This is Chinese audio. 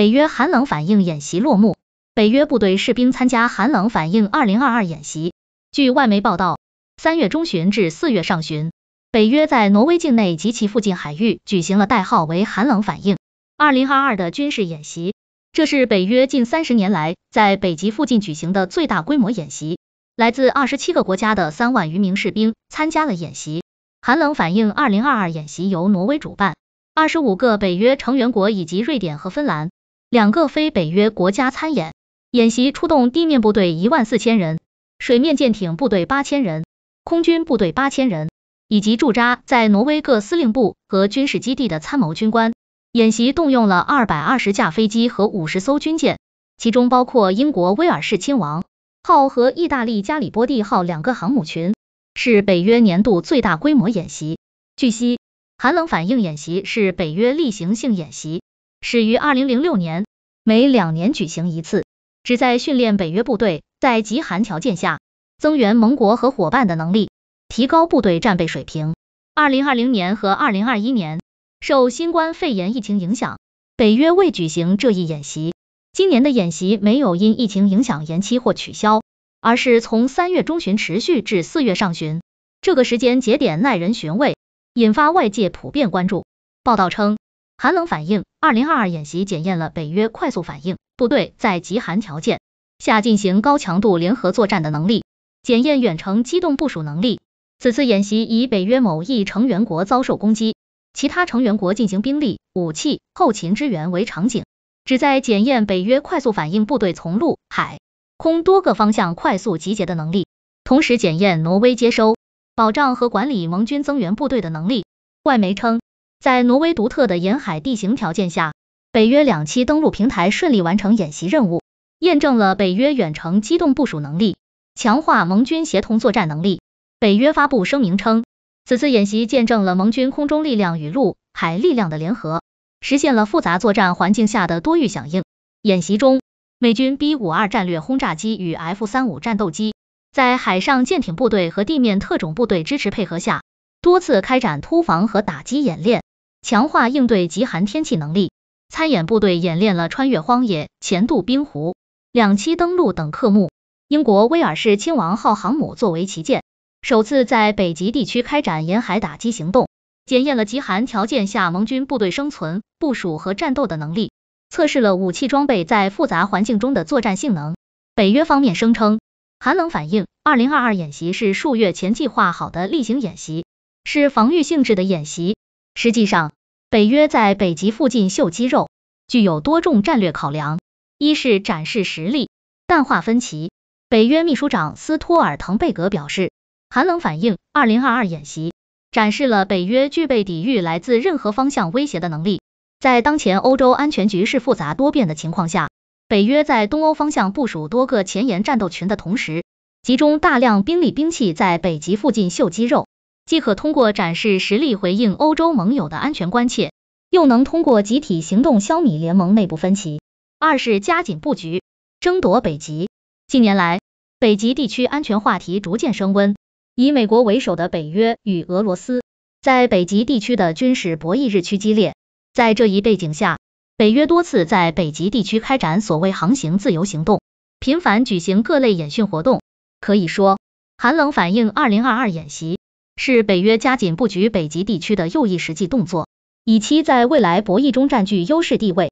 北约“寒冷反应”演习落幕，北约部队士兵参加“寒冷反应 2022” 演习。据外媒报道，三月中旬至四月上旬，北约在挪威境内及其附近海域举行了代号为“寒冷反应 2022” 的军事演习。这是北约近三十年来在北极附近举行的最大规模演习。来自二十七个国家的三万余名士兵参加了演习。“寒冷反应 2022” 演习由挪威主办，二十五个北约成员国以及瑞典和芬兰。两个非北约国家参演，演习出动地面部队一万四千人，水面舰艇部队八千人，空军部队八千人，以及驻扎在挪威各司令部和军事基地的参谋军官。演习动用了二百二十架飞机和五十艘军舰，其中包括英国威尔士亲王号和意大利加里波第号两个航母群，是北约年度最大规模演习。据悉，寒冷反应演习是北约例行性演习。始于二零零六年，每两年举行一次，旨在训练北约部队在极寒条件下增援盟国和伙伴的能力，提高部队战备水平。二零二零年和二零二一年受新冠肺炎疫情影响，北约未举行这一演习。今年的演习没有因疫情影响延期或取消，而是从三月中旬持续至四月上旬。这个时间节点耐人寻味，引发外界普遍关注。报道称。寒冷反应二零二二演习检验了北约快速反应部队在极寒条件下进行高强度联合作战的能力，检验远程机动部署能力。此次演习以北约某一成员国遭受攻击，其他成员国进行兵力、武器、后勤支援为场景，旨在检验北约快速反应部队从陆、海、空多个方向快速集结的能力，同时检验挪威接收、保障和管理盟军增援部队的能力。外媒称。在挪威独特的沿海地形条件下，北约两栖登陆平台顺利完成演习任务，验证了北约远程机动部署能力，强化盟军协同作战能力。北约发布声明称，此次演习见证了盟军空中力量与陆海力量的联合，实现了复杂作战环境下的多域响应。演习中，美军 B 五二战略轰炸机与 F 三五战斗机，在海上舰艇部队和地面特种部队支持配合下，多次开展突防和打击演练。强化应对极寒天气能力，参演部队演练了穿越荒野、前渡冰湖、两栖登陆等科目。英国威尔士亲王号航母作为旗舰，首次在北极地区开展沿海打击行动，检验了极寒条件下盟军部队生存、部署和战斗的能力，测试了武器装备在复杂环境中的作战性能。北约方面声称，寒冷反应2022演习是数月前计划好的例行演习，是防御性质的演习。实际上，北约在北极附近秀肌肉具有多重战略考量。一是展示实力，淡化分歧。北约秘书长斯托尔滕贝格表示，寒冷反应2022演习展示了北约具备抵御来自任何方向威胁的能力。在当前欧洲安全局势复杂多变的情况下，北约在东欧方向部署多个前沿战斗群的同时，集中大量兵力、兵器在北极附近秀肌肉。既可通过展示实力回应欧洲盟友的安全关切，又能通过集体行动消弭联盟内部分歧。二是加紧布局争夺北极。近年来，北极地区安全话题逐渐升温，以美国为首的北约与俄罗斯在北极地区的军事博弈日趋激烈。在这一背景下，北约多次在北极地区开展所谓航行自由行动，频繁举行各类演训活动。可以说，寒冷反应二零二二演习。是北约加紧布局北极地区的又一实际动作，以期在未来博弈中占据优势地位。